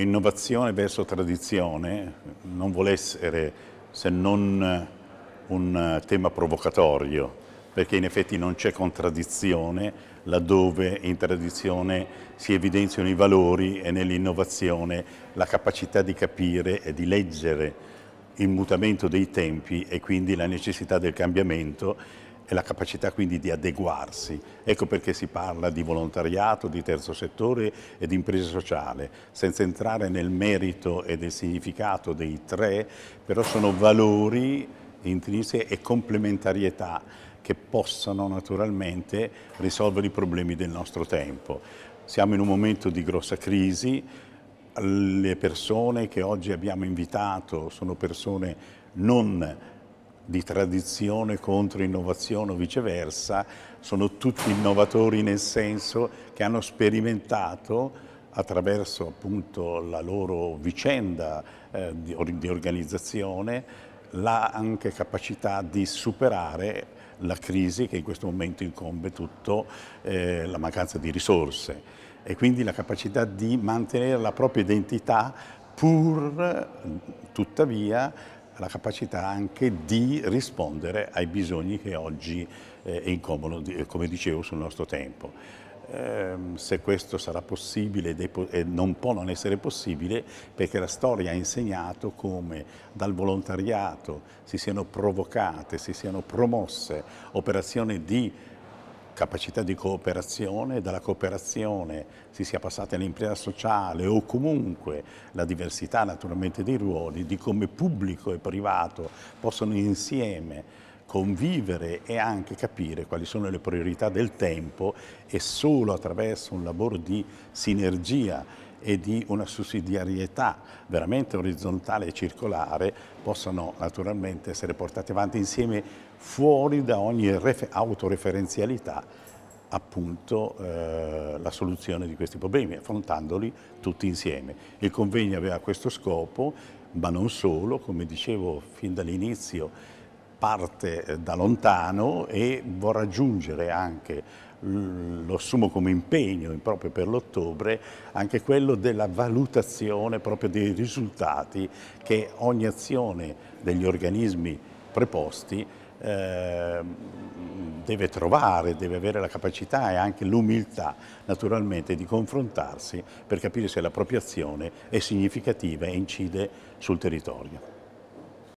innovazione verso tradizione non vuole essere se non eh, un eh, tema provocatorio, perché in effetti non c'è contraddizione laddove in tradizione si evidenziano i valori e nell'innovazione la capacità di capire e di leggere il mutamento dei tempi e quindi la necessità del cambiamento e la capacità quindi di adeguarsi. Ecco perché si parla di volontariato, di terzo settore e di impresa sociale, senza entrare nel merito e del significato dei tre, però sono valori intrinseci e complementarietà che possano naturalmente risolvere i problemi del nostro tempo. Siamo in un momento di grossa crisi, le persone che oggi abbiamo invitato sono persone non di tradizione contro innovazione o viceversa, sono tutti innovatori nel senso che hanno sperimentato attraverso appunto la loro vicenda eh, di, di, organizzazione la anche capacità di superare la crisi che in questo momento incombe tutto, eh, la mancanza di risorse e quindi la capacità di mantenere la propria identità pur mm, tuttavia la capacità anche di rispondere ai bisogni che oggi eh, incombono, eh, come dicevo, sul nostro tempo. Ehm, se questo sarà possibile non può non essere possibile perché la storia ha insegnato come dal volontariato si siano provocate, si siano promosse operazioni di capacità di cooperazione, dalla cooperazione si sia passati all'impresa sociale o comunque la diversità naturalmente dei ruoli, di come pubblico e privato possono insieme convivere e anche capire quali sono le priorità del tempo e solo attraverso un lavoro di sinergia e di una sussidiarietà veramente orizzontale e circolare possano naturalmente essere portate avanti insieme fuori da ogni autoreferenzialità appunto eh, la soluzione di questi problemi, affrontandoli tutti insieme. Il convegno aveva questo scopo, ma non solo, come dicevo fin dall'inizio parte eh, da lontano e vorrà aggiungere anche lo assumo come impegno proprio per l'ottobre, anche quello della valutazione proprio dei risultati che ogni azione degli organismi preposti ehm, deve trovare, deve avere la capacità e anche l'umiltà naturalmente di confrontarsi per capire se la propria azione è significativa e incide sul territorio.